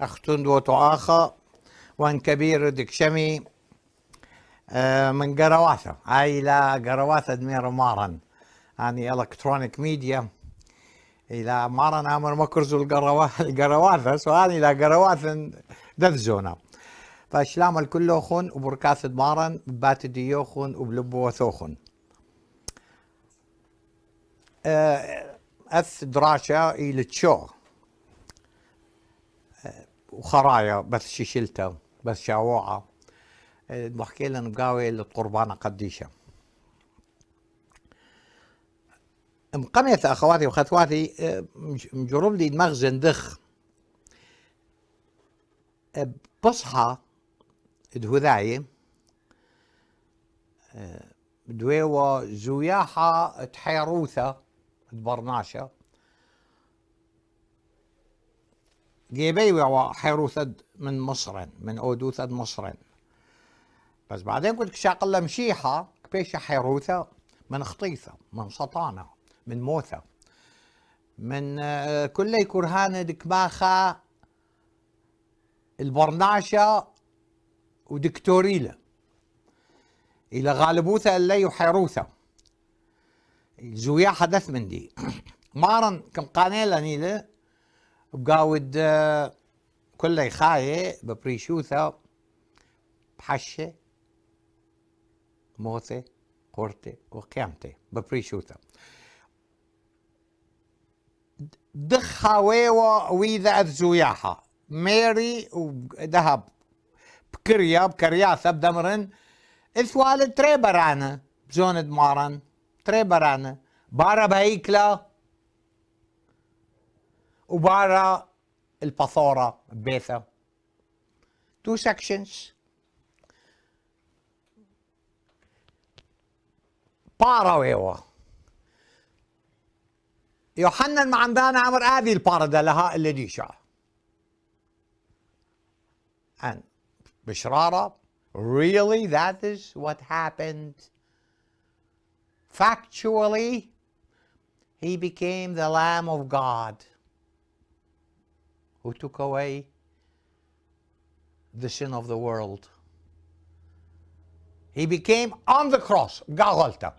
أختون تو آخا وان كبير دكشمي آه، من قرواثة هاي لا قرواثة دمير مارن يعني إلكترونيك ميديا إلى مارن أمر مكرز القرواثة سؤالي لا قرواثة دفزونا فاشلام الكل خون مارن بات ديو خون وبلبو ثوخون آه، أث دراشة إلى تشو وخرايا بس شلته بس شاوعة بحكي لنا مقاوي اللي قربانة قديشة مقنيت أخواتي وخطواتي مجرب لي مخزن دخ بصحى دهذاية دويوة زوياحة تحيروثة برناشة جيبي وحيروثد من مصر من أودوثد مصر بس بعدين قلت شاقل مشيحة بيش حيروثة من خطيثة من سطانة من موثة من آه، كل كرهانة دكباخة البرناشة ودكتوريلة إلى غالبوثة اللي وحيروثة زويا حدث من دي مارن كم قانيلة نيلة بقاود آه، كله خايه ببريشوثة بحشة موثة قرطة وقيامته ببريشوثة دخا ويوا ويذا أذزوياها ميري وذهب بكريا بكريا ثب دمرن اثوال تريبرانا بزون دمارن تريبرانا بارا بهيكلا وبارا البثورة بيثا two sections ويوا يوحنا المعمدان عمر هذه الباردة لها اللي شعر and بشرارة really that is what happened factually he became the lamb of God who took away the sin of the world. He became on the cross, Golgotha,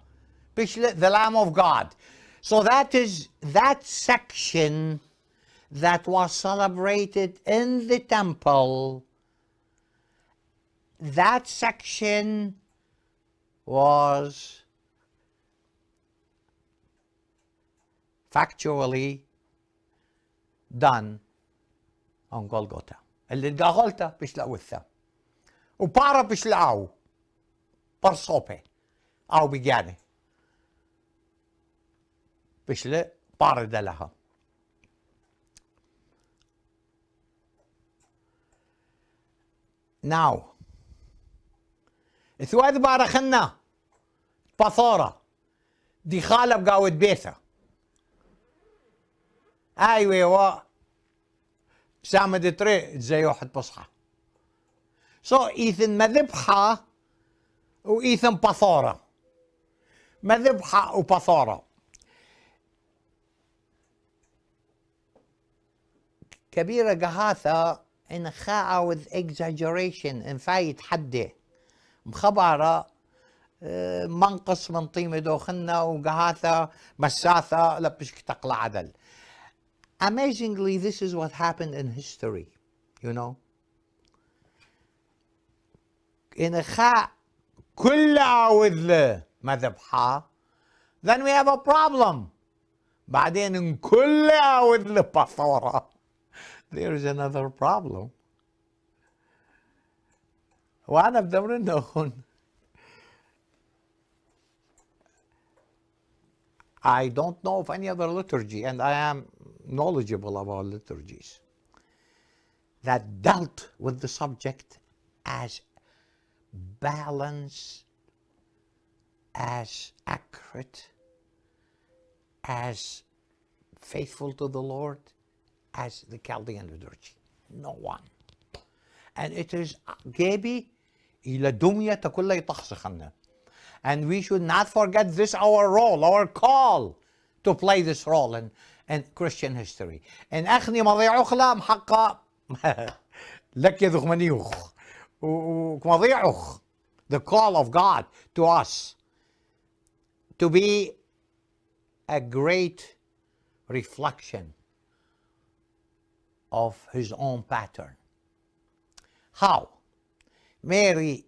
the Lamb of God. So that is that section that was celebrated in the temple. That section was factually done on Golgotha. اللي لقى غلطة بيش لقوثة. وبارا بيش لقاو. بار صوبي. او بيجاني. بيش لق بارا دلها. ناو. اثواذ بارا خنا. بثورة. دي خالب قاود بيثا. ايوه ساعة ما تري تزاي واحد بصحة سو إيثن ما ذبحة وإيثن باثوره ما ذبحة كبيرة جهاثة إن خاعة with exaggeration إن فاي تحدي مخبرة آه، منقص من طيمة دوخنا وجهاثة مساثة لبشك تقلع عدل Amazingly, this is what happened in history, you know. إنخاء then we have a problem بعدين إن كلها وذلة بصورة there is another problem وأنا بدور إنه I don't know of any other liturgy, and I am knowledgeable of our liturgies that dealt with the subject as balanced, as accurate, as faithful to the Lord as the Chaldean liturgy. No one. And it is Gabi إلى دمية تكل And we should not forget this our role, our call to play this role. And and Christian history. And أخني مضيع أخلا محقق لك يا ذخمنيوخ ومضيعوخ the call of God to us to be a great reflection of his own pattern. How? Mary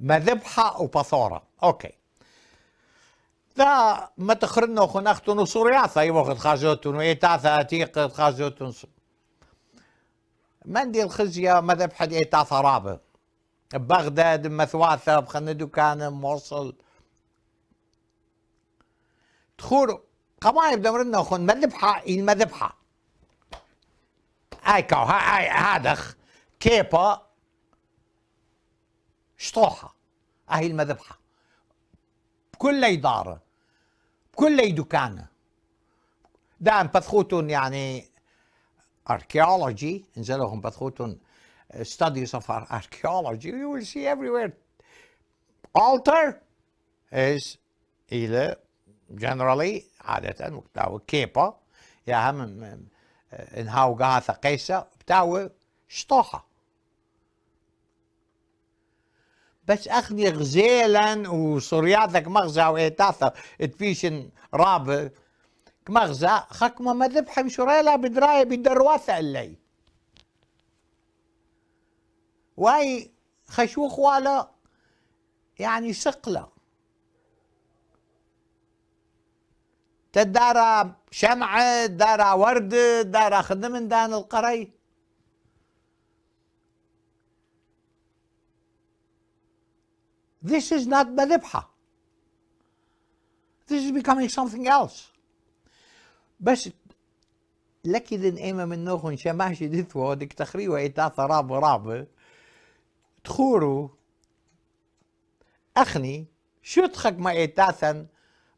مذبحة وبثورة. Okay. تا ما تخرنا خن اختن وصوريا ثاي وقت خاجوتن ويتا ثاتيق خاجوتن ما ندير خزية ما ذبحد ايتا ثرابة بغداد مثواثة بخنا دكان موصل تخور قبائل دمرنا خن ما ذبحة إن ما ذبحة هاي كاو هاي هادخ كيبا شطوحة أهي المذبحة بكل إدارة بكل دكانة دائما بثخوتهم يعني archaeology انزلهم بثخوتهم studies of archaeology you will see everywhere altar is إلى generally عادة بتاو كيبا يا هم انهاو قاثا قيسة بتاو شطوحة بس اخذي غزالا وصرياتك مغزى وايتاثا تفيشن راب مغزى خكمه ما ذبحه مشوريلا بدراية بدرواثة اللي واي خشوخ ولا يعني سقله تدارا شمعة دارا ورد دارا خدم دان القري This is not madhibha. This is becoming something else. بس لكي دن ايما من نوخن شماشي دثو دك تخريو ايتا ثراب راب تخورو اخني شو تخك ما ايتاثن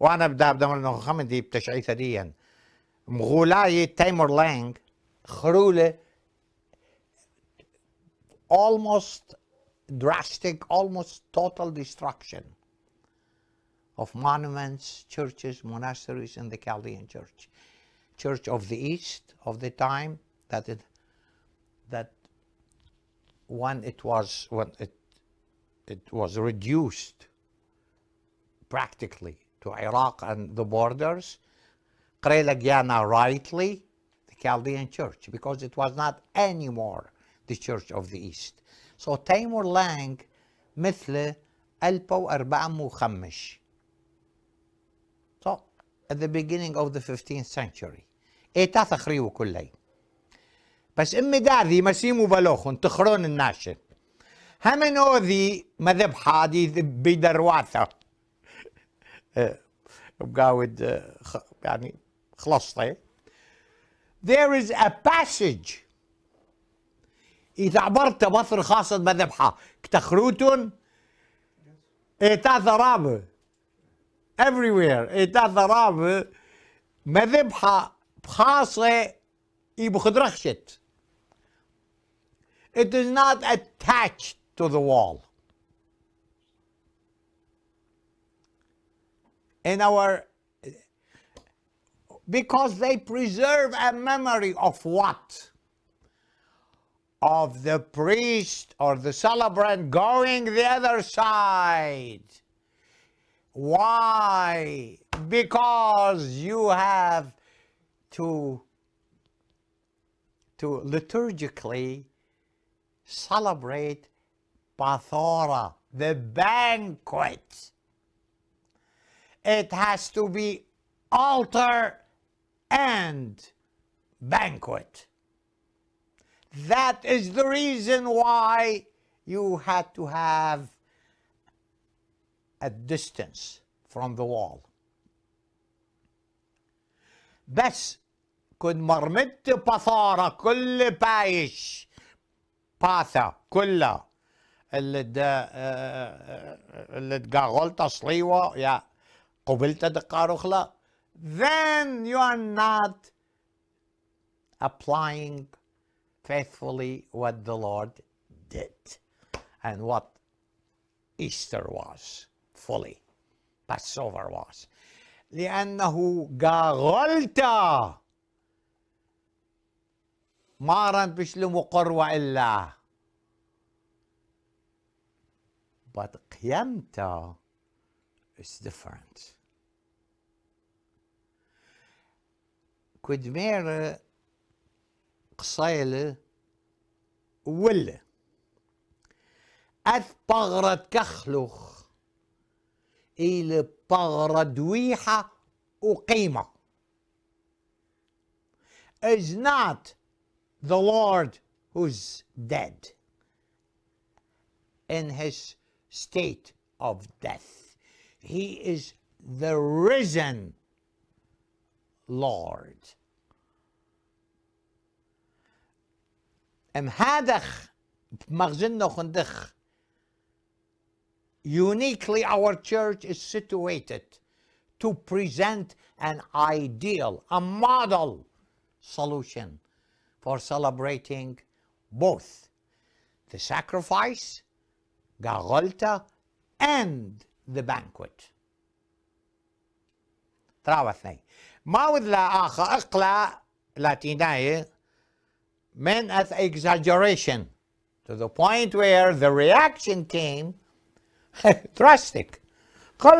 وانا بدا بدا من نوخن دي بتشعيثة ديا يعني. مغولاي تيمور لانج خرولة almost drastic, almost total destruction of monuments, churches, monasteries in the Chaldean church. Church of the East of the time that it that when it was when it it was reduced practically to Iraq and the borders, Krelagiana rightly the Chaldean church because it was not anymore the church of the East. سو تيمور لانج مثل ألبا وأربعم وخمش so at the beginning of the 15th century ايتا تخريو كلي بس امي داذي مسيمو بلوخن تخرون الناشن همن اوذي مذبحة دي بدرواثة بقاود يعني خلصتي there is a passage إذا عبرت مصر خاصة بذبحة كتخروتون إيتا ضرابة everywhere إيتا ضرابة مذبحة خاصة يبخدرخشت It is not attached to the wall. In our because they preserve a memory of what? of the priest or the celebrant going the other side. Why? Because you have to, to liturgically celebrate Pathora, the banquet. It has to be altar and banquet. That is the reason why you had to have a distance from the wall. بس كنت مرمدت بثارة كل بايش باثة كلها اللي دا اللي تقاغلت صليوة يا قبلت دقارخلا then you are not applying faithfully what the Lord did and what Easter was fully, Passover was. لأنه قارلت مارا بشلم قروة إلا but قيمت is different. Kudmere قصايل ولا أث بغرة كخلوخ إلى بغرة دويحة وقيمة is not the Lord who's dead in his state of death. He is the risen Lord. and hadach margin nochendich. Uniquely, our church is situated to present an ideal, a model solution for celebrating both the sacrifice, Garolta, and the banquet. تراوى اثنين ما وذ لا آخر أقلع لاتيناي meant as exaggeration to the point where the reaction came drastic. How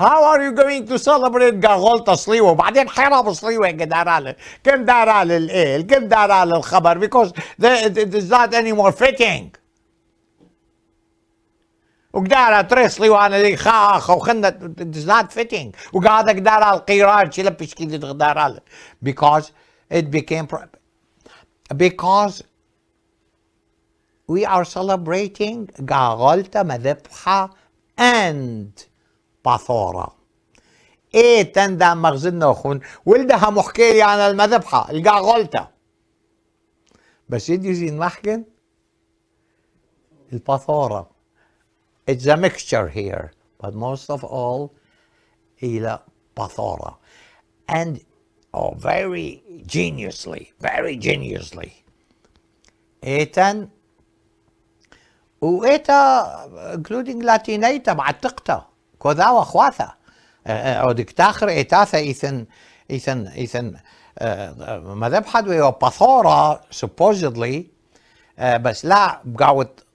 are you going to celebrate غلطة صليوة وبعدين حرب صليوة دار على كم دار على الإيل كم على الخبر because it is not any more fitting وقدارة تريصلي وانا لي خاخ وخنا اتس نوت فيتنج وقاعد على القيران شلب تقدر على because it became because we are celebrating غاغولتا مذبحة and باثورة ايه تندا مغزنا خون ولدها محكي لي عن المذبحة الغاغولتا بس يدي زين محكن الباثورة It's a mixture here, but most of all, Ila Pathora. And oh, very geniusly, very geniusly, إيتان ueta, including لاتينيتا معتقتا كوذا وخواثا أو دكتاخر إيتاثا إيثن إيثن إيثن ماذا بحد ويو باثورا supposedly بس لا بقاوت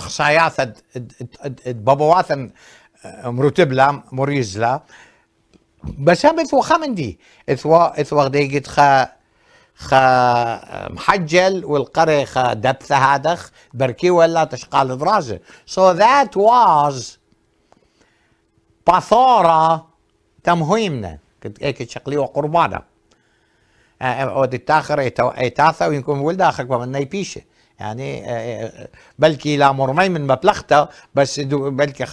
pašajas, at, at, at, at babovaten mrutibla, morizla. بسام اثوا خمندي اثوا اثوا ديجت خا خا محجل والقري خا دبثة هادخ بركي ولا تشقال درازه so that was باثورة تمهيمنا كنت ايك تشقلي وقربانا اه اه اه اه اه اه اه ا يعني آه، آه، آه، بلكي لا مرمي من مبلغته بس بلكي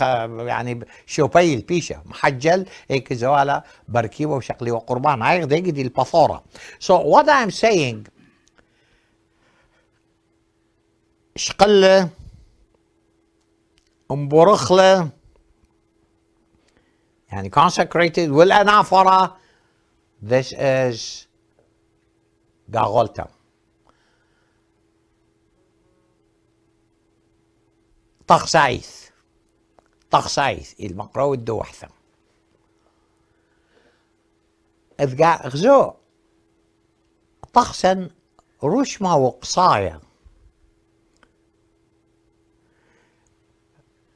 يعني شوبي البيشة محجل هيك زوالا بركيبه وشقلي وقربان هاي دي البثورة so what I'm saying شقلة مبرخلة يعني consecrated والأنافرة this is غاغولتا تقسعيث تقسعيث المقرو الدوحثة اذقع غزو روش ما وقصايا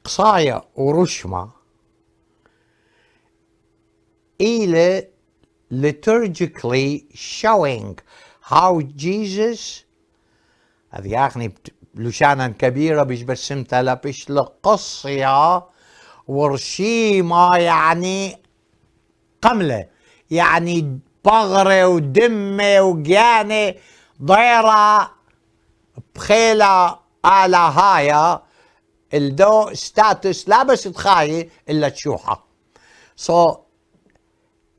قصايا ورشمة إلى liturgically showing how Jesus هذه أغني لشانا كبيرة بيش بس لا مش لقصية ما يعني قملة يعني بغرة ودمة وجانة ضيرة بخيلة على هايا الدو ستاتس لا بس تخاي إلا تشوحة so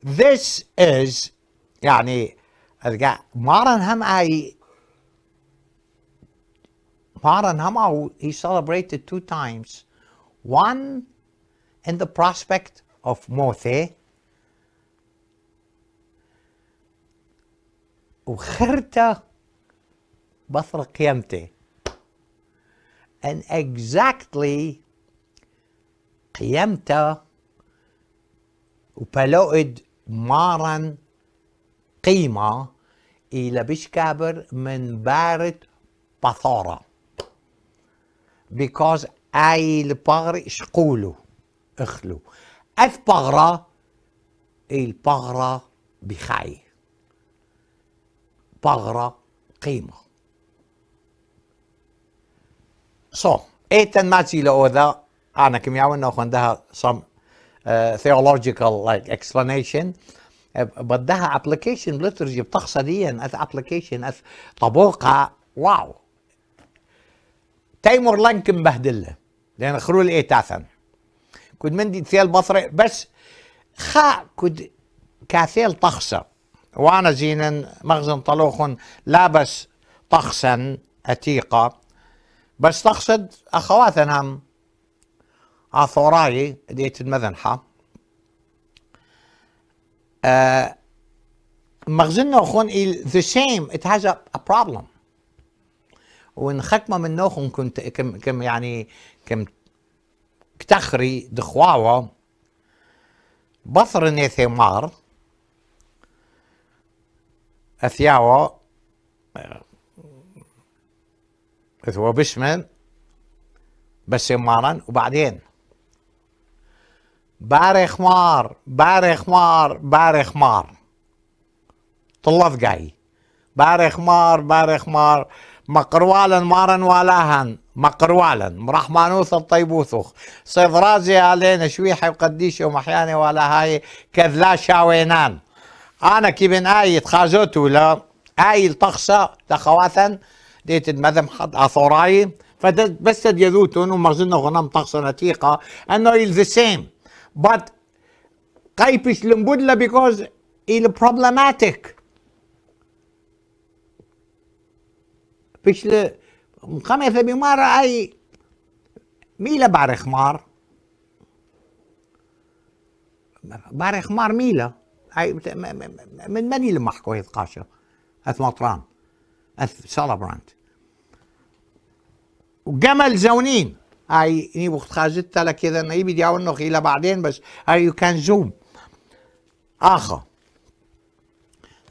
this is يعني رن هم اي Paranamau, he celebrated two times. One in the prospect of Mothe, Ukhirta بثر قيمته. And exactly Qiyamta Upaloid Maran Qima إلى بشكابر من بارد بثاره بيكوز اي البغري اش قولوا اخلو اذ بغرا البغرا بخاي بغرا قيمة صو so, ايه تنماتي لأوذا انا كم يعوينا اخوان عندها some uh, theological like explanation بدها application liturgy بتخصديا اث application اذ طبوقة واو تيمور لانك مبهدله لان خرو ايه تاثن كنت مندي تسيل بصري بس خا كنت كاثيل طخسة وانا زينا مخزن طلوخن لابس طخسا عتيقة بس تقصد اخواتنا هم اثوراي ديت المذنحة مخزننا اخون ذا سيم ات هاز ا بروبلم und من ma min كم كم يعني كم كتخري dkhwawa بصر ثمار أثياوا آه، أثوا بشمن بس مارا وبعدين باري خمار باري خمار باري خمار طلاف جاي باري خمار باري خمار مقروالا مارن والاهن مقروالا مرحمانوث الطيبوثوخ صيف رازي علينا شويحة وقديشة ومحيانة ولا هاي كذلا شاوينان أنا كيبن آي تخازوتو ولا آي الطخصة تخواثا ديت المذم حد أثوراي فبس تديذوتون ومرزنا غنم طخصة نتيقة أنه يل ذا سيم بات قايبش لمبودلا بيكوز il بروبلماتيك فيش समय بمره اي ميلا بعر خمار بعر خمار ميلا اي من من لما حكوا هي قاشة اث مطران اث سالبرانت وجمل زونين هاي ني وقت خاجت لك كذا اني بدي اونخ الى بعدين بس هاي يو كان زوم اخا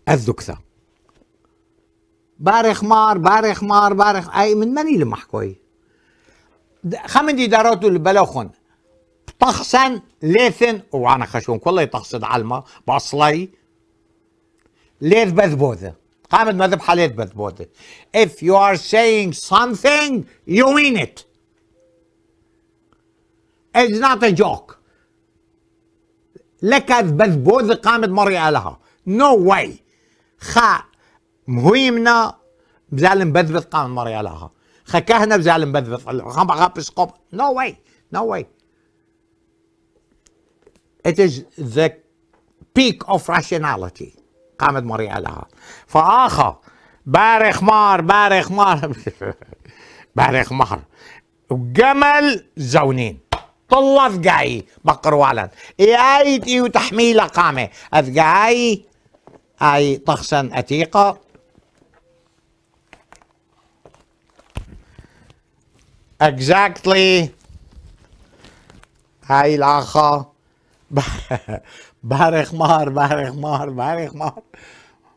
الذكثه بارخ مار بارخ مار بارخ اي من اللي محكوي خمن دي داراتو البلوخن طخسن ليثن وانا خشون كله يطخسد علما باصلي ليث بذبوذه قامت مذبح ليث بذبوذه if you are saying something you mean it it's not a joke لك بذبوذه قامت مرئة لها no way خا مهمنا بزعلم بذبذ قام لها خكاهنا بزعل مبذبذ خام غاب سقوب نو واي نو واي it is the peak of rationality قامت لها فآخا بارخ مار بارخ مار بارخ مار وجمل زونين طلت قاي بقر والد اي ايتي تحميله قامه اذ قاي اي طخسا اتيقه exactly هاي الاخا بارخ مار بارخ مار بارخ مار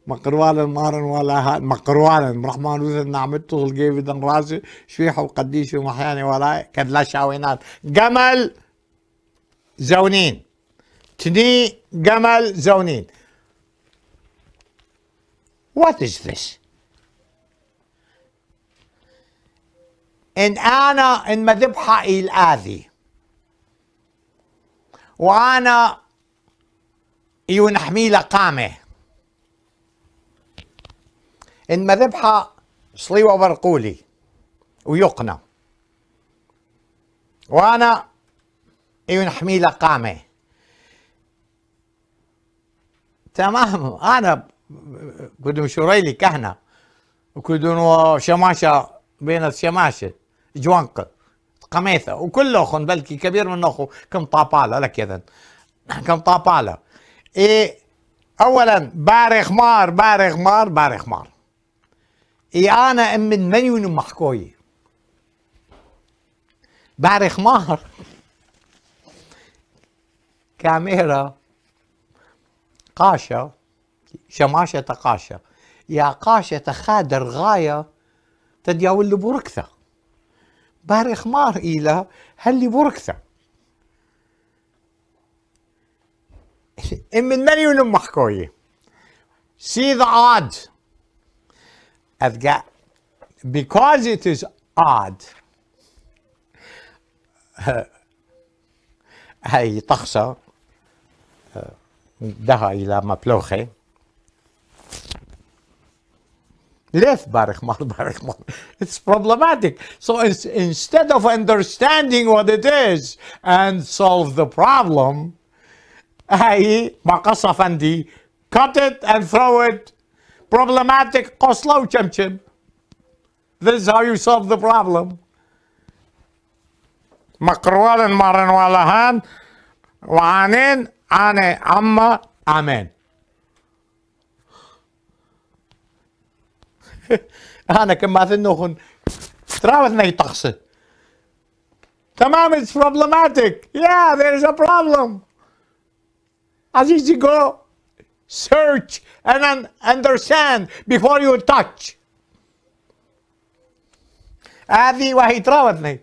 مقروال مار ولا هاد مقروال رحمن وزن طول نعم الجيب دن راسي شفيح وقديش ومحياني ولا لا شاوينات جمل زونين تني جمل زونين What is this? إن أنا إن مذبحة الآذي وأنا ينحمي قامة إن مذبحة صليوة برقولي ويقنى وأنا ينحمي قامة تمام أنا مشوري شريلي كهنة وكنت شماشة بين الشماشة جوانق قميثه وكل اخن بلكي كبير من اخو كم طاباله لك يذن كم طاباله اي اولا بارخ مار بارخ مار بارخ مار اي انا من مليون محكوي بارخ مار كاميرا قاشة شماشة قاشة يا قاشة خادر غاية تدياول بوركثة بار خمار إلى هل بركثة من من يلم محكوية see the odds أذقى because it is odd هاي طخصة دها إلى مبلوخي left Barachmal, Barachmal. It's problematic. So it's, instead of understanding what it is and solve the problem, i.e., Makasafandi, cut it and throw it. Problematic, Koslo Chemchem. This is how you solve the problem. مقروال مرن ولهان وعنين ane, amma, amen. Anneke maakt nog een trouwens nee Tamam, it's problematic. Yeah, there is a problem. As you go, search and understand before you touch. هذه وهي تراودني.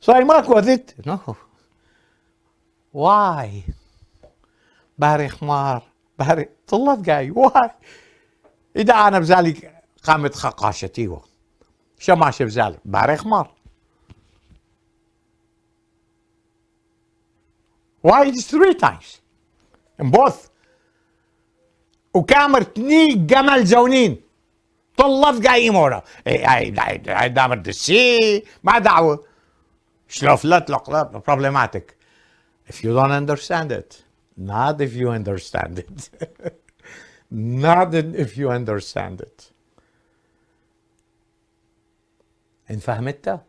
So I mark with it. No. Why? بحري خمار بعد طلت جاي واي إذا أنا بذلك قامت خقاشتي شماش بذلك باري خمار واي اتس ثري تايمز ان بوث وكامر تني جمل زونين طلف جاي مورا اي اي اي دامر دسي ما دعوه شلوف لا لقلب problematic if you don't understand it Not if you understand it. Not if you understand it. إن فهمتها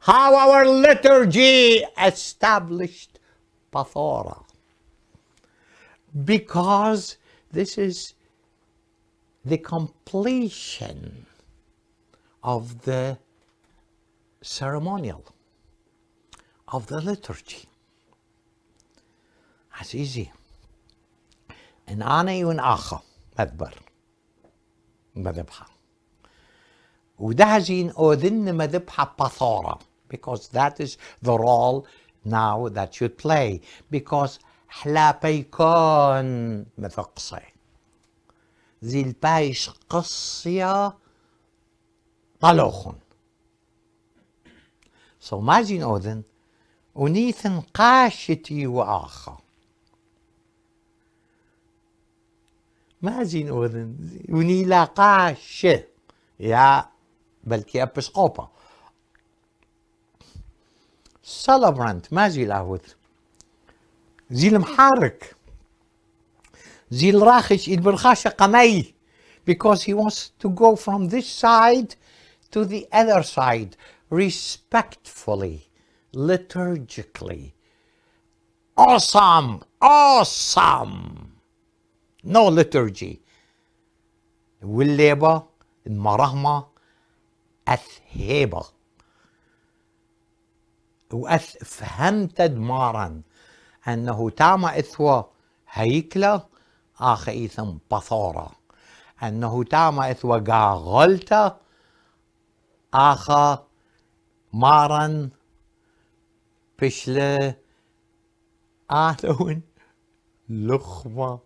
how our liturgy established Pathora. Because this is the completion of the ceremonial. of the liturgy. عزيزي اناني واناخة مذبر مذبحة ودهجين أذن مذبحة بثورة because that is the role now that you play because حلابيكون مثقصي ذي البايش قصية طلوخن سو so ماجين أذن أنيث قاشتي واخا ما زين أذن وني لا قاش يا بلكي أبسقوبا سلبرانت ما زي لاهوت زي المحارك زي الراخش البرخاشة قمي because he wants to go from this side to the other side respectfully liturgically. Awesome! Awesome! No liturgy. والليبة المراهمة أثهيبة وأث فهمت دمارا أنه تام إثوى هيكلة آخ إيثم بثورة أنه تام إثوى غاغلتة آخ مارا بشله آلون لخمة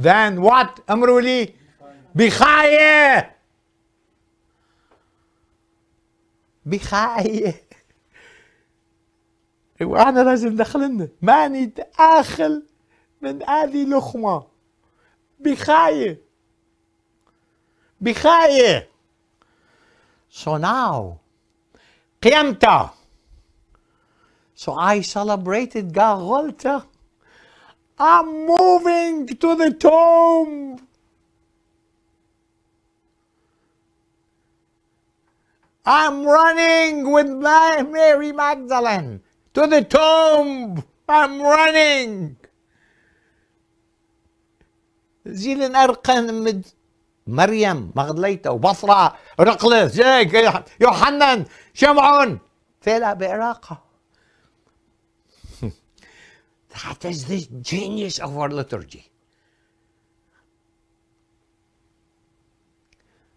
then what أمرولي بخاية بخاية وانا إيوه، لازم دخلنا ماني داخل من هذه لخمة بخاية بخاية so now قيمته So I celebrated Golgotha. I'm moving to the tomb. I'm running with my Mary Magdalene to the tomb. I'm running. زيل أرقن مد مريم مغدليته وبصرة رقلس يوحنن شمعون فيلا بعراقه That is the genius of our liturgy.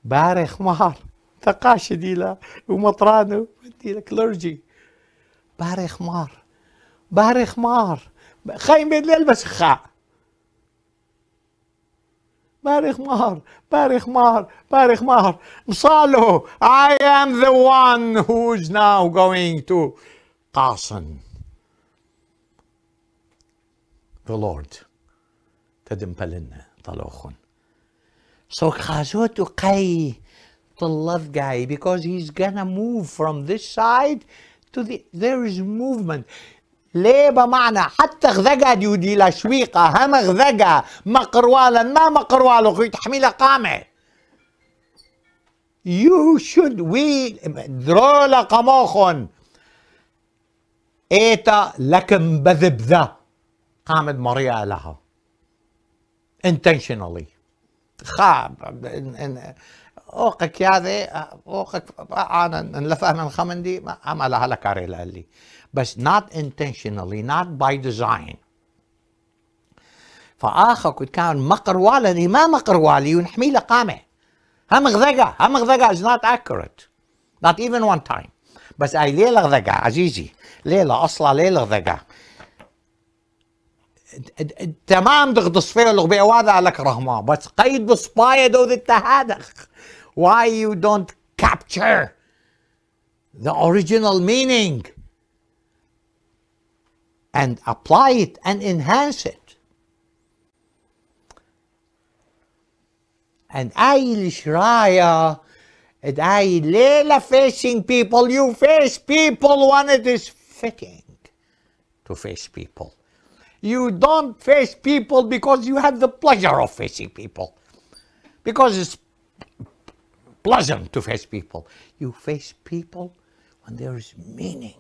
باري خمار تقاشدي له ومطرانه بدي لك لرجي باري خمار باري خمار خاين بين الليل بس خاء باري خمار باري خمار باري خمار مصالو I am the one who is now going to قاصن the Lord. تدم بلنا طلوخون So خازوت قي طلف love because he's gonna move from this side to the there is movement ليه بمعنى حتى غذقة ديودي لشويقة هم غذقة مقروالا ما مقروالا خي تحميل قامة you should we درولا قموخن ايتا لكم بذبذة حامد مريئة لها intentionally خاب اوقك هذا اوقك انا نلفها من خمندي عملها لك لي بس not intentionally not by design فاخك كان مقروالني ما مقروالي ونحمي له قامه هم غذقة هم غذقة is not accurate not even one time بس اي ليلة غذقة عزيزي ليلة اصلا ليلة غذقة تمام دغ تصفير لغ بي واضع لك رحمة بس قيد بصبايا دو ذي التهادخ why you don't capture the original meaning and apply it and enhance it and أي الشراية and أي ليلة facing people you face people when it is fitting to face people you don't face people because you have the pleasure of facing people. Because it's pleasant to face people. You face people when there is meaning,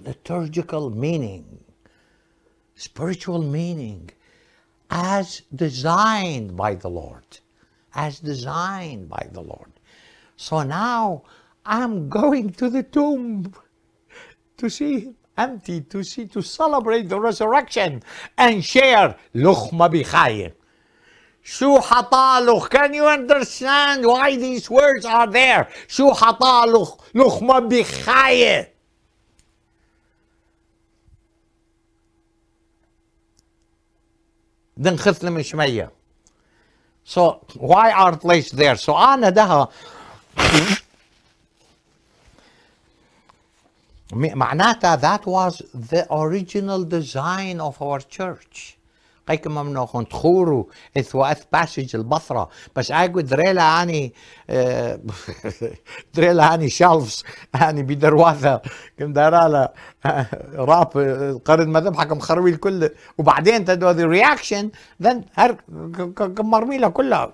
liturgical meaning, spiritual meaning, as designed by the Lord. As designed by the Lord. So now I'm going to the tomb to see empty to see to celebrate the resurrection and share لخمة بخاير شو حطالخ can you understand why these words are there شو حطالخ لخمة بخاير دنخث من شمية so why are placed there so أنا ده معناتها that was the original design of our church قيك ممنوع كون تخورو إث وأث باسج البصرة بس أقول دريلا أني آه، دريلا أني شلفز أني بدرواثة كم دارالا آه، راب آه، قرد مذهب حكم خروي الكل وبعدين تدو ذا رياكشن ذن هر مرمي له كلها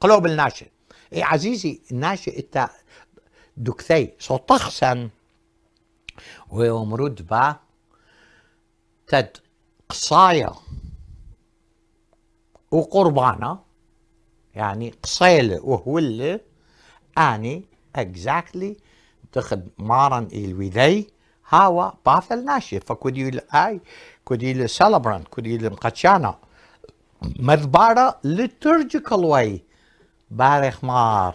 قلوب الناشئ إيه عزيزي الناشئ انت دكثي سو تخسن ويوم رتبة تد قصايا وقربانة يعني قصيلة وهولة أني اكزاكتلي تخد مارن الويدي هاوا باثل ناشي فكودي اي كودي سالبران كودي مقاتشانا مذبارة لترجيكال واي بارخ مار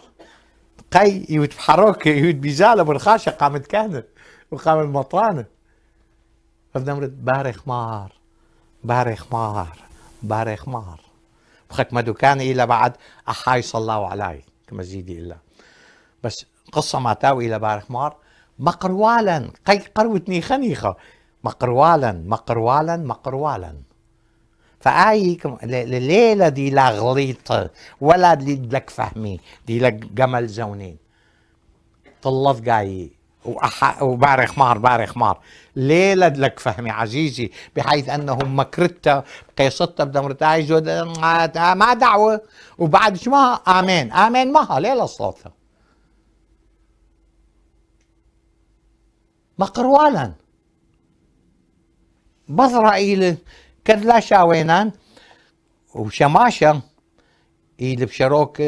قي يود بحروك يود بيزالة برخاشة قامت كهنة وقام المطانه نرد باري خمار باري خمار باري خمار بخك ما كان إلا بعد أحاي صلوا علي كما زيدي إلا بس قصة ما تاوي إلى باري خمار مقروالا قي قروتني خنيخة مقروالا مقروالا مقروالا فآيكم الليلة دي لا غليط ولا دي لك فهمي دي لك جمل زونين طلت قايي وأح... وباري خمار باري خمار ليه لك فهمي عزيزي بحيث انهم مكرتها قيصتها بدها مرتاعي ما دعوه وبعد شو ما امين امين مها ليه صوتها مقروالا بزرائيل كدلاشا شاوينان وشماشة إيل بشروك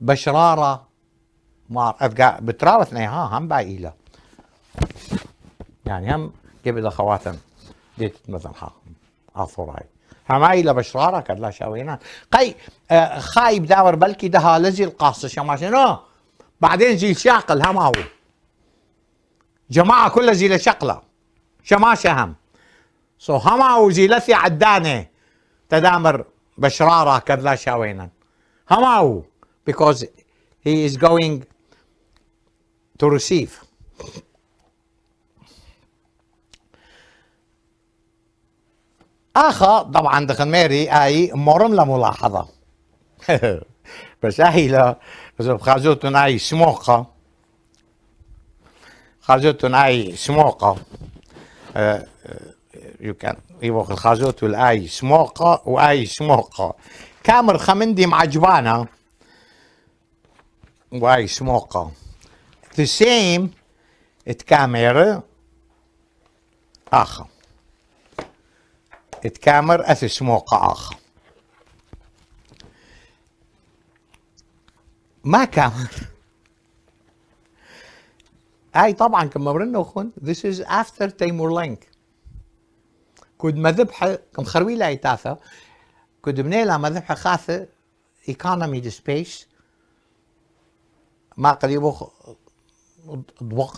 بشرارة قاعد बितरावत नहीं ها هم बाइला يعني هم قبل اخواتهم ديت مثلا عصوراي هم إلى بشرارة لا شاوينا قي آه، خايب داور بلكي ده لزي القاص شما شنو بعدين زي شاقل هم هو جماعة كلها زي شقلة شما شهم سو هم هو زي لثي عدانة تدامر بشرارة كلا شاوينا هم هو because he is going to receive. آخر طبعا دخل ماري آي مرم لملاحظة بس آي لا بس بخازوتن آي سموقة خازوتن آي سموقة يو كان يبوخ الخازوت والآي سموقة وآي سموقة كامر خمندي معجبانة وآي سموقة the same it camera آخر it camera as موقع آخر ما كامر هاي طبعا كما برنا اخون this is after تيمور لينك كود مذبحة كم خروي لاي تاثا كود بنيلا مذبحة خاثة economy the space ما قد يبوخ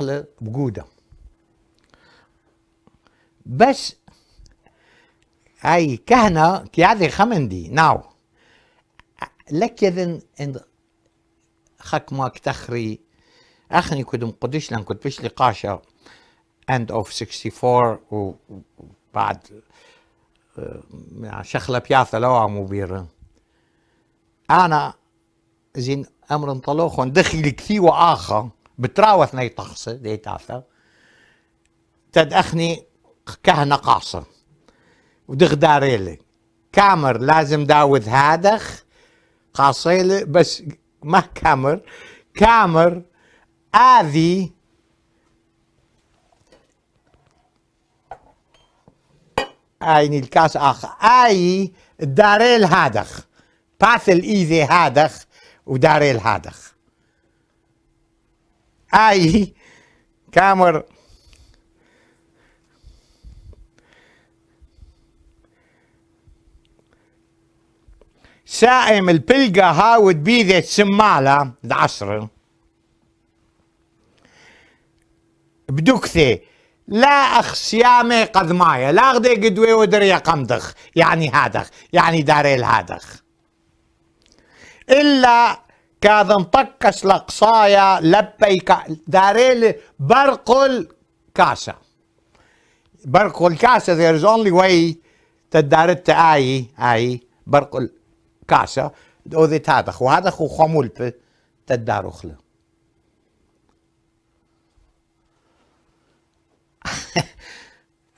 له بقوده بس اي كهنه كيعذي خمندي دي ناو لكذن ان خك ماك تخري اخني كدم قدش لان كنت بش لقاشة end of 64 وبعد آه، شخلة بياثة لو عمو بير انا زين امر انطلوخ دخل كثير واخر بتراوث ناي طخصة دي تعثا تدأخني كهنة قاصة ودغداريلي كامر لازم داوذ هادخ قاصيلي بس ما كامر كامر آذي آيني الكاس آخ آي داريل هادخ باثل إيذي هادخ وداريل هادخ ¡Ay! Камер. سائم البلقة هاود بيذة سمالة العصر بدكثة لا أخ سيامي قد مايا لا أخدي قدوي ودري قمدخ يعني هادخ يعني داري الهادخ إلا كاذا انطقش لقصايا لبيك داريلي برقل الكاسة برقل الكاسة there is only way تدارت آي آي برقل الكاسة وذي تادخ وهذا خو خمول بي تدارو خلو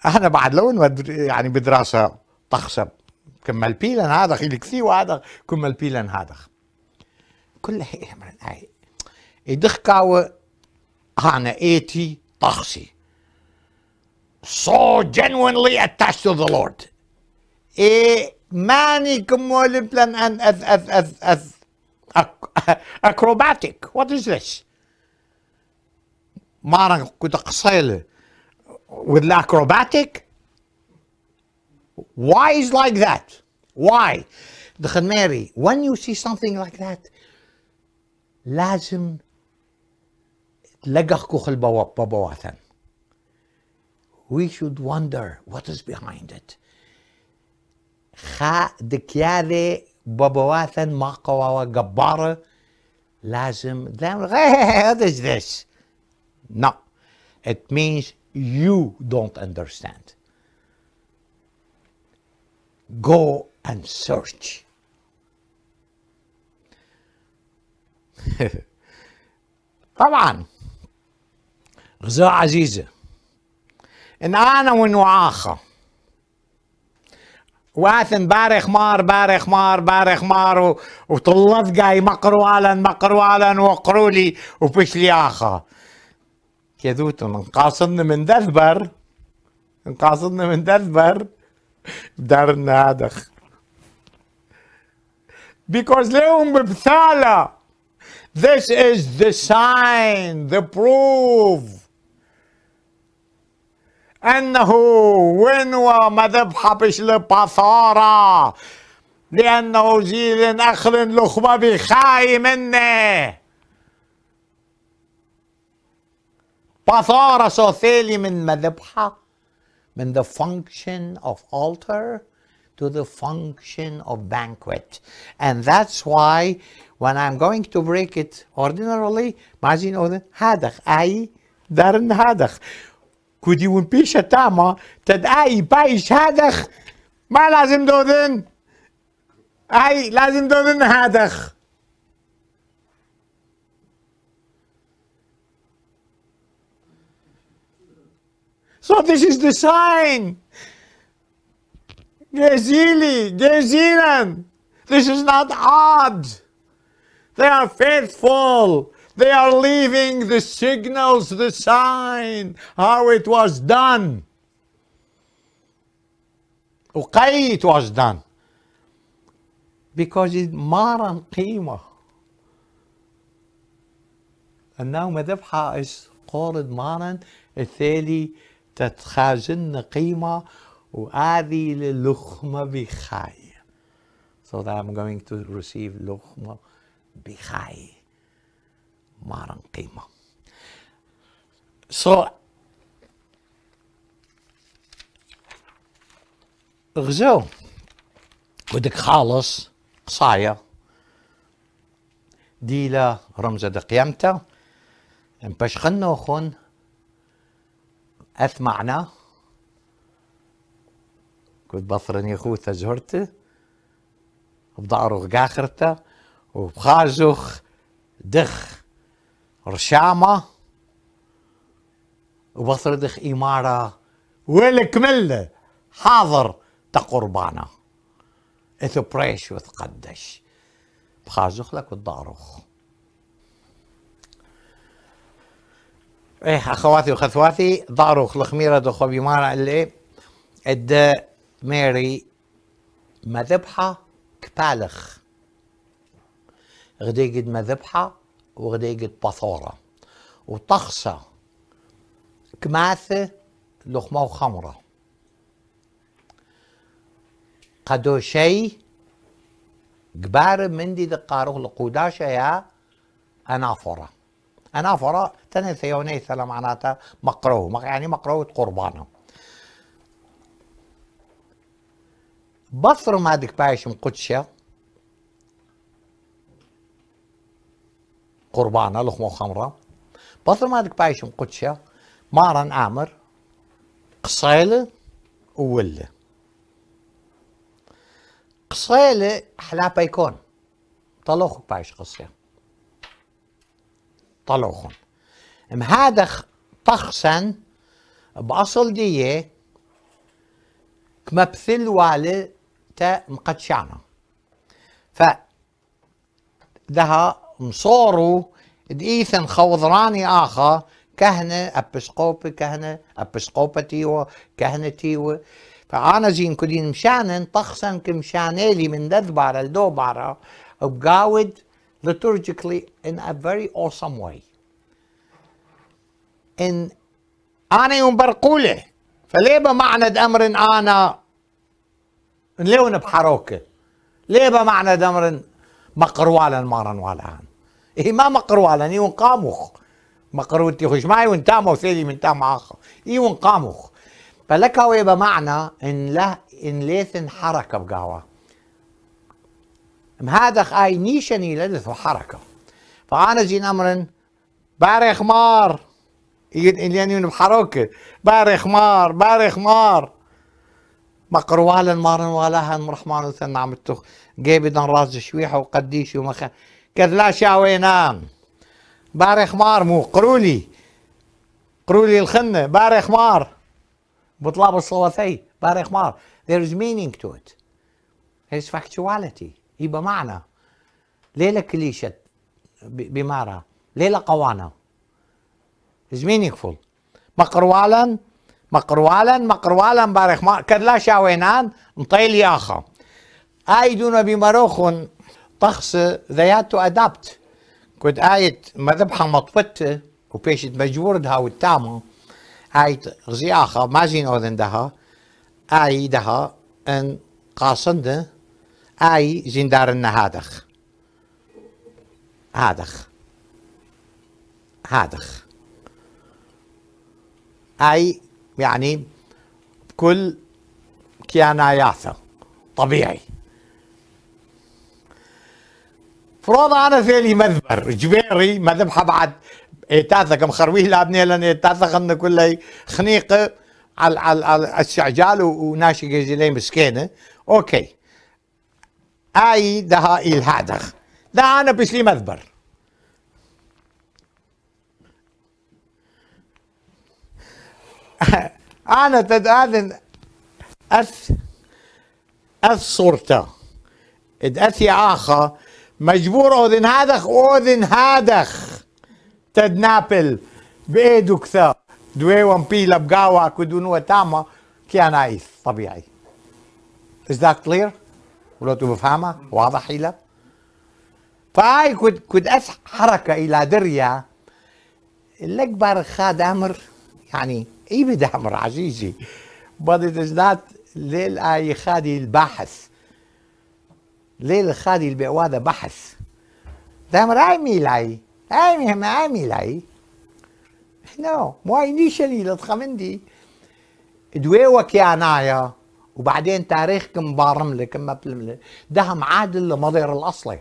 أنا بعد لو يعني بدراسة تخصب كمل بيلن هذا كثير وهذا كمل بيلن هذا كل شيء من اي يدخ كاوة أنا إيتي طخسي so genuinely attached to the Lord E ماني كمول plan en as, as, أذ أذ acrobatic what is this Mara كنت قصيلة with acrobatic why is like that why the Mary when you see something like that لازم تلقخ كوخ البواب واثن we should wonder what is behind it خا دكيالي ببواثن مقوى وجبارة لازم what is this no it means you don't understand go and search طبعا غزاة عزيزة ان وان ونعاخة واثن بارخ مار بارخ مار بارخ مار وطلت قاي مقروالا مقروالا وقرولي اخا كذوت انقاصدنا من دذبر انقاصدنا من دذبر دارنا هذا بيكوز لهم بثاله This is the sign, the proof. أنه the مذبحة بشل بثارة لأنه جيل أخر لخمة بخاي منه بثارة سوثيلي من مذبحة من the function of altar to the function of banquet and that's why when I'm going to break it ordinarily, mazin odin hadach. I darin hadach. Could you tamah. a tama that I buy hadach? Ma lazim dodin. I lazim dodin hadach. So this is the sign. Gezili, Gezilan. This is not odd. They are faithful. They are leaving the signals, the sign, how it was done. Okay, it was done. Because it's maran qima. And now مذبحة is called maran الثالي تتخاذن قيمة وهذه للخمة بخاي. So that I'm going to receive لخمة بخاي مارن قيمة سو غزو ودك خالص قصايا ديلا رمزة دا قيامتا باش خنوخن أث معنا كنت بثرني خوثة زهرته بضعرو غاخرته وبخازوخ دخ رشامة دخ إمارة ملة حاضر تقربانة اثبريش وتقدش بخازوخ لك وتضاروخ ايه اخواتي وخثواتي ضاروخ الخميرة دخو بمارة اللي اد ميري مذبحة كبالخ غدا يجد مذبحة وغدا قد بثورة وطخسة كماثة لخمة وخمرة قدو شي من مندي دقاروه لقوداشة يا أنافرة أنافرة تاني ثيوني معناتها مقروه يعني مقروه قربانه بصر ما دك بايش مقدشة قربانه لخمة خمره بطل ما دك بايشم قدشة مارن عامر قصيلة وولة قصيلة حلا بيكون طلوخك بايش قصية طلوخن ام هذا طخسن باصل ديه كمبثل والي تا مقدشانه ف ذهب مصورو دقيثن خوضراني آخا كهنة أبسقوبي كهنة أبسقوبتي كهنتي فأنا زين كلين مشانن طخسن كمشانيلي من دذبارة لدوبارة وقاود liturgically in a very awesome way. إن أنا يوم برقولة فليبا معند أمر أنا ليه بحروكة ليبا بمعنى أمر مقروالا مارا ولا هي إيه، ما مقروا على ني مقروا مقروء تيخش معي ونتام سيدي من تام عاخ اي ونقاموخ فلك هو بمعنى ان لا ان ليث حركه بقهوه هذا خاي نيشني للث حركه فانا جين امرن باري خمار يعني إيه، بحركه باري خمار باري خمار مقروالا مارن والاها الرحمن وثنى عم تخ جايب راس شويحه وقديش ومخان كذلا شاوينام باري خمار مو قرولي قرولي الخنة باري خمار بطلاب الصوتي باري خمار there is meaning to it is factuality يبقى معنى ليلة كليشة بمارة ليلة قوانا is meaningful مقروالا مقروالا مقروالا باري خمار كذلا شاوينان نطيل ياخا ايدونا بمروخ طخس they had to adapt كنت آية مذبحة مطفت وبيشت دها والتامة غزي آخر ما زين أوذندها آي دها أن قاصند آي زين دارنا هادخ هادخ هادخ أي يعني بكل كيانا ياثا طبيعي فرض انا فيلي مذبر جبيري ما ذبحه بعد إيه، تاثق مخرويه لابني إيه، لان تاثق ان كل خنيقه على على الشعجال وناشق رجلين مسكينه اوكي اي دها الهادخ ده انا بشلي مذبر انا تدادن اث اث صورته اث اخر مجبور اذن هادخ اذن هادخ تد نابل بايدو كثر دوي بي لبقاوا كدون وتاما كي انا ايث طبيعي Is that clear؟ ولو بفهمها واضح إلى فهاي كد كد أس حركة إلى دريا الأكبر خاد أمر يعني إيه بدأ أمر عزيزي but it is not للآي خادي الباحث Lele Khadi هذا بحث دام ده عامل اي عامل عامل اي No, why initially لتخمندي دوي يا نايا وبعدين تاريخك مبارملك مبلملك ده معادل لمضير الأصلي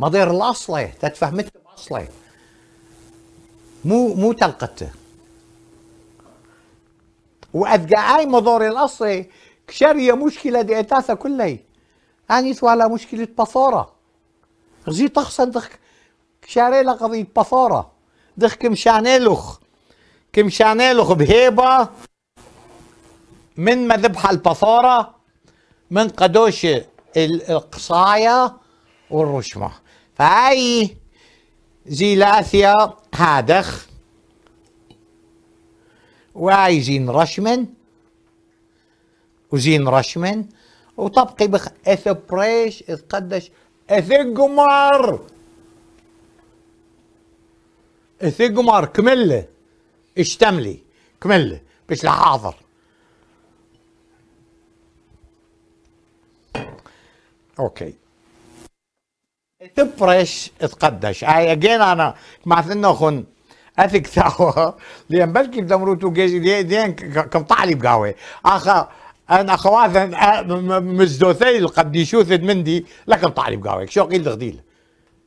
مضير الأصلي تتفهمت بأصلي مو مو تلقته وأذقى أي مضور الأصلي كشرية مشكلة دي اتاسا كلي أنيتوا على مشكلة بصارة غزي تخصن دخ شاري قضية بصارة دخ كم شانيلوخ كم شانيلوخ بهيبة من مذبحة البصارة من قدوش القصايا والرشمة فهاي لاثيا هادخ وعايزين رشمن وزين رشمن وطبقي بخ اث بريش اث قدش اث قمر اث قمر كمله اشتملي كمله باش لحاضر اوكي تبرش قدش اي اجين انا مع ثنا خن اثق ثاوه لان بلكي بدمروتو جيش دين كم طالب قهوه اخا انا قواثن مزدوثي قد يشوث مندي لكن طالب قاويك شو قيل دغديل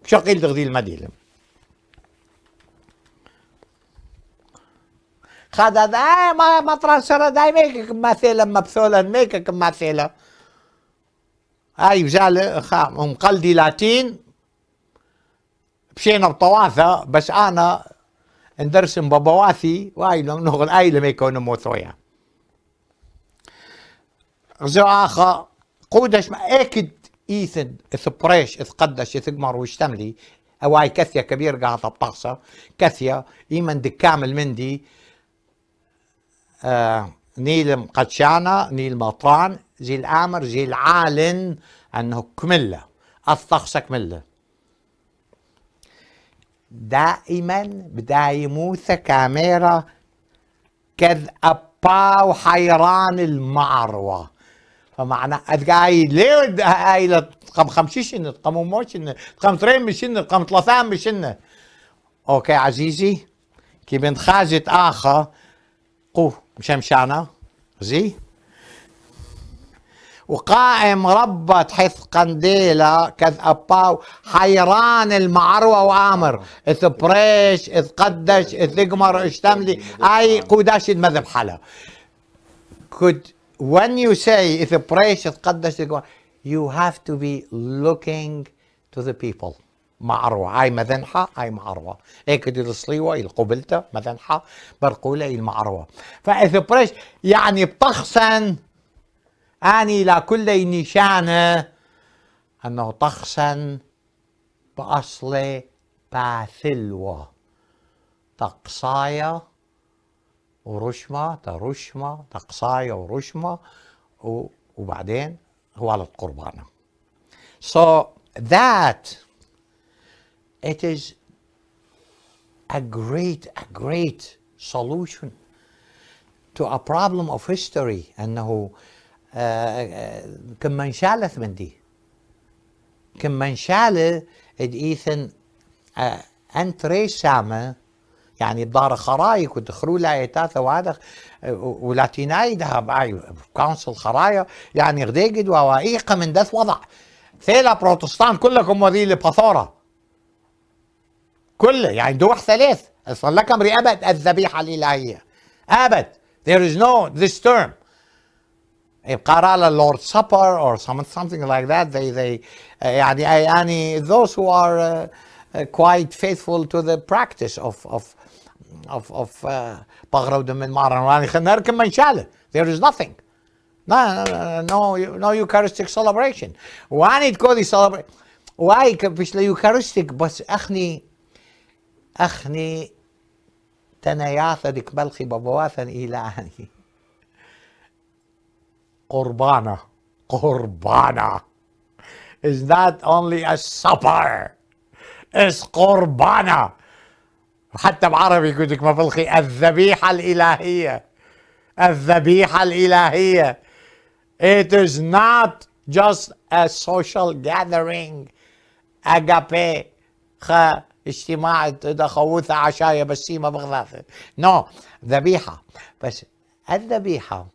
شو قيل دغديل ما ديل خدا داي آه، ما ما داي ميكك مثلا مبثولا ميكك مثلا هاي وزال مقلدي لاتين بشينا بطواثة بس انا ندرسم بابواثي واي نغل اي لما يكون موثويا زعاخة قودش ما اكد ايثن اثبريش اثقدش اثقمر واشتملي اواي كثيا كبير قاعدة بطاقصة كثيا ايمن دكامل مندي آه نيل مقدشانا نيل مطران جيل آمر جيل عالن أنه كملة الطقسة كملة دائما بدايموث كاميرا كذ أبا وحيران المعروة فمعنى اتقاي ليه اي رقم 50 رقم ترين رقم 30 ثلاثان 30 اوكي عزيزي كي من خازت اخر قو مشمشانه زي وقائم ربة حيث قنديلة كذ أباو حيران المعروة وآمر إذ بريش إذ قدش إذ قمر اشتملي أي قوداش حلا كد when you say if a praise قدس you have to be looking to the people معروة هاي مذنحة هاي معروة هيك دي الصليوة القبلتة مذنحة برقولة المعروة فإذا بريش يعني بتخسن أني لكل نشانة أنه تخسن بأصل باثلوة تقصايا ورشمة ترشمة تقصاية ورشمة وبعدين ولد قربانة so that it is a great a great solution to a problem of history انه آه، آه، كم من شالث من دي كم من منشالة اديثن آه، انتري سامه يعني الدار خرايك خرايق لا ايتات وهذا ولاتيناي ذهب اي كونسل خرايا يعني غديقد ووايقة من دث وضع ثيلا بروتستان كلكم وذي الباثورة كله يعني دوح ثلاث اصلا لكم ابد الذبيحة الالهية ابد there is no this term يبقى على اللورد سبر or something like that they they يعني يعني those who are uh, quite faithful to the practice of, of, of, of uh, and Maran Khanar There is nothing. No, no, no, no Eucharistic celebration. why called the celebration واي the eucharistic but أخني أخني تناياثا ديك بلخي بابواثا إلهاني قربانا قربانا is that only a supper اسقربانا حتى بعربي يقول لك ما بلخي الذبيحة الإلهية الذبيحة الإلهية It is not just a social gathering agape اجتماع خوثة عشاية سيما بغلاثة نو no. ذبيحة بس الذبيحة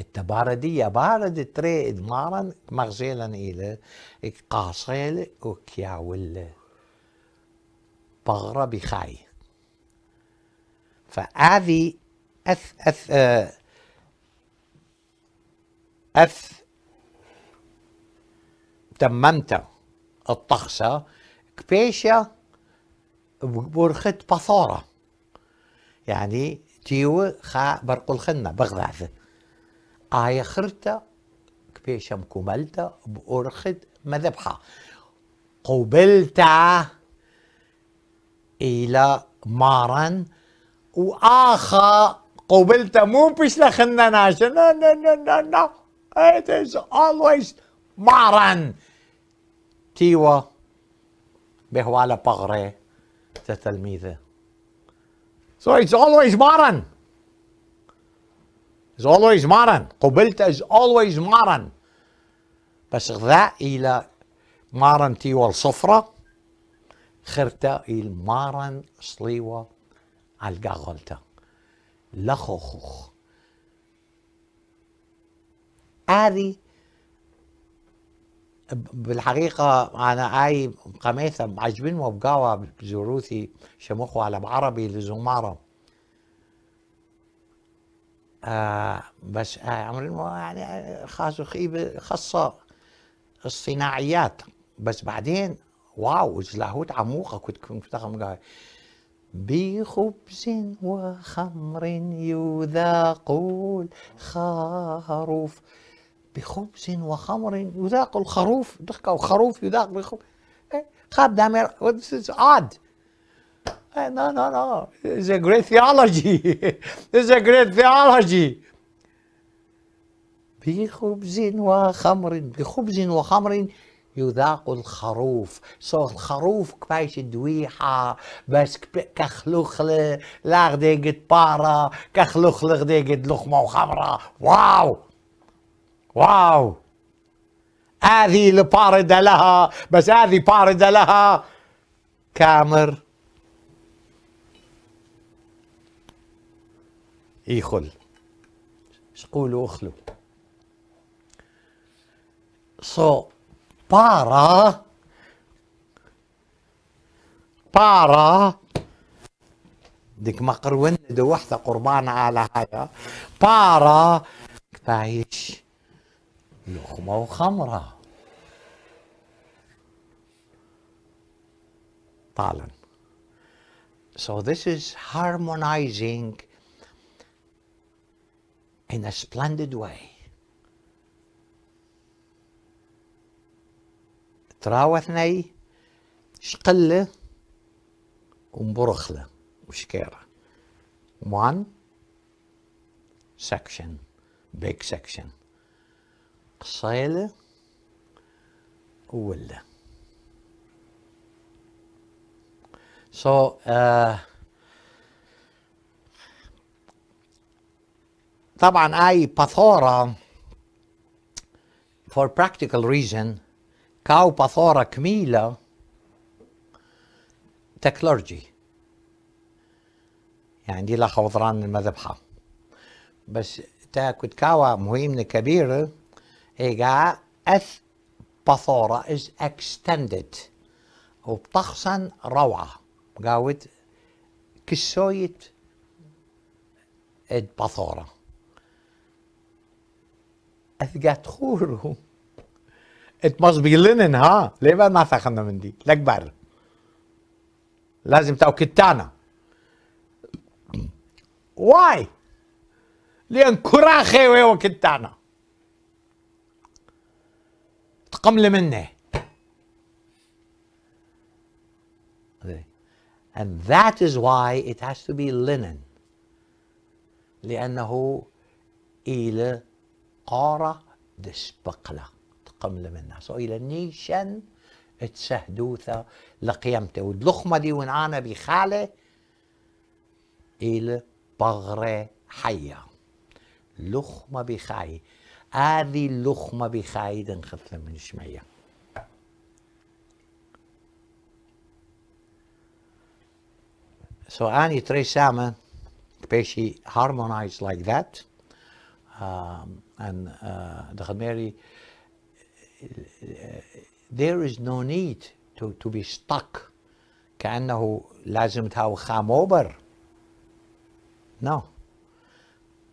التباردية بارد تري دمارا مغزيلا إلى قاصيل ولا بغرة بخاي فأذي أث أث آه، أث تممت الطخسة كبيشة بورخت بثورة يعني تيو خا برقل خنا بغداد آيخرتا كبيشم كوملتا بأرخد مذبحة قبلتا إلى مارن وآخا قبلتا مو بش لخنا ناشا no, no, no, no, no. It is always مارن تيوا بهوالا بغري تتلميذه So it's always مارن is always modern. قبلت is always modern. بس غذاء إلى مارن تيوى الصفرة خرتا إلى مارن سليوى لا لخوخوخ هذه بالحقيقة أنا آي قميثة عجبين وبقاوة بزروثي شموخو على بعربي لزمارة آه بس آه يعني خاصه خيبة خاصة الصناعيات بس بعدين واو اللاهوت عموقة كنت كنت بخبز وخمر يذاق الخروف بخبز وخمر يذاق الخروف دقة وخروف يذاق بخبز إيه، خاب دامر عاد Hey, eh, no, no, no. It's a great theology. it's a great theology. بخبز وخمر بخبز وخمر يذاق الخروف سو الخروف كبايش دويحة بس كخلوخلة لا غديقة بارة كخلوخلة ديقت لخمة وخمرة واو واو هذه الباردة لها بس هذه باردة لها كامر يخل شقولوا اخلو سو بارا بارا ديك ما قرون دو وحده قربان على هيا بارا تعيش لخمة وخمرة طالن So this is harmonizing in a splendid way. تراوثني شقلة ومبرخلة وشكيرة one section big section قصيلة وولة so uh, طبعا اي باثورا for practical reason كاو باثورا كميلة تكلرجي يعني دي لا خوضران المذبحة بس تاكد كنت كاوا مهمة كبيرة إيجا أث باثورا is extended وبتخصن روعة قاوت كسويت الباثورة Asgathuru. It must be linen, huh? ليه ما نفخنا من دي؟ لكبر لازم توكيد تانا. Why? لأن كراخي وكيد تانا. تقمل منه. And that is why it has to be linen. لأنه إلى قارة دسبقلة تقمل منها سو إلى نيشن تسهدوثة لقيمته ودلخمة دي ونعانا بخالة إلى بغرة حية لخمة بخاي هذه اللخمة بخاي دنخثل من شمية So Annie Trey Salmon, basically harmonized like that. Um, and uh, the Khmeri, there is no need to, to be stuck كأنه لازم تهاو خام over. No.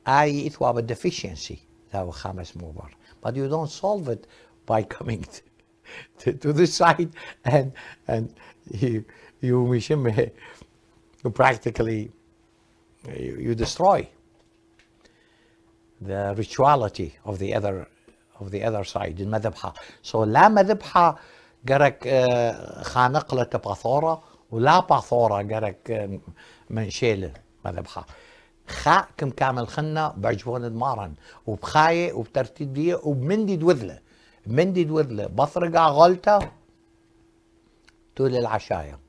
أي it was a deficiency تهاو خامس over. But you don't solve it by coming to, to, to side and, and you, you, you practically you, you destroy. the rituality of the other of the other side المذبحة so لا مذبحة قرك خانقلة باثورة ولا باثورة قرك آه، شيل مذبحة خاء كم كامل خنا بعجبون المارن وبخاية وبترتيب دي وبمندي دوذلة مندي دوذلة بطرقة غلطة طول العشايا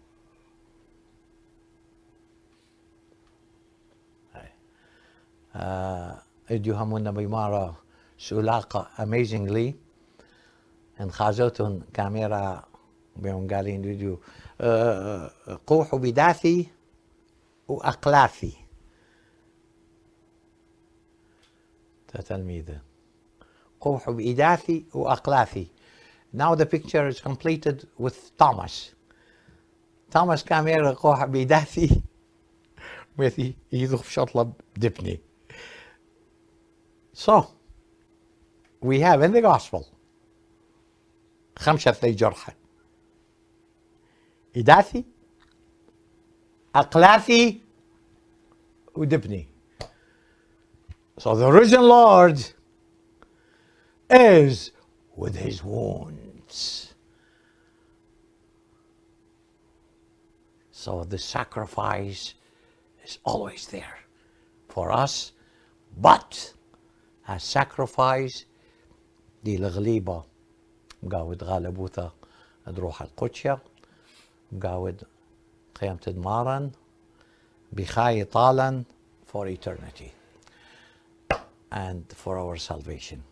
آه يديوهمون بمارة اميزنجلي amazingly خازوتون كاميرا بيوم قالين يديو أه، أه، قوح بداثي وأقلاثي تتلميذ قوح بإداثي وأقلاثي Now the picture is completed with Thomas. Thomas كاميرا قوح بإداثي مثي يذوب شطلب دبني So, we have in the gospel خمسة جرحى إداثي أقلاثي ودبني So the risen Lord is with his wounds. So the sacrifice is always there for us, but هالساكرفايس دي الغليبة مقاود غالبوثة دروح القدشة مقاود قيام تدمارا بخاي طالا for eternity and for our salvation.